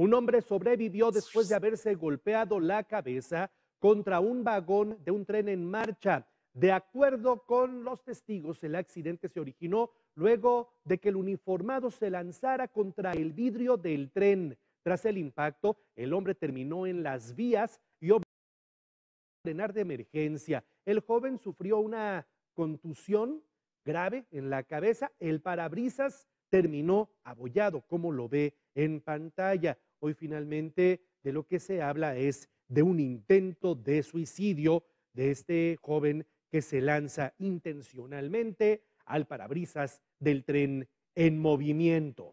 Un hombre sobrevivió después de haberse golpeado la cabeza contra un vagón de un tren en marcha. De acuerdo con los testigos, el accidente se originó luego de que el uniformado se lanzara contra el vidrio del tren. Tras el impacto, el hombre terminó en las vías y obligó de emergencia. El joven sufrió una contusión grave en la cabeza. El parabrisas terminó abollado, como lo ve en pantalla. Hoy finalmente de lo que se habla es de un intento de suicidio de este joven que se lanza intencionalmente al parabrisas del tren en movimiento.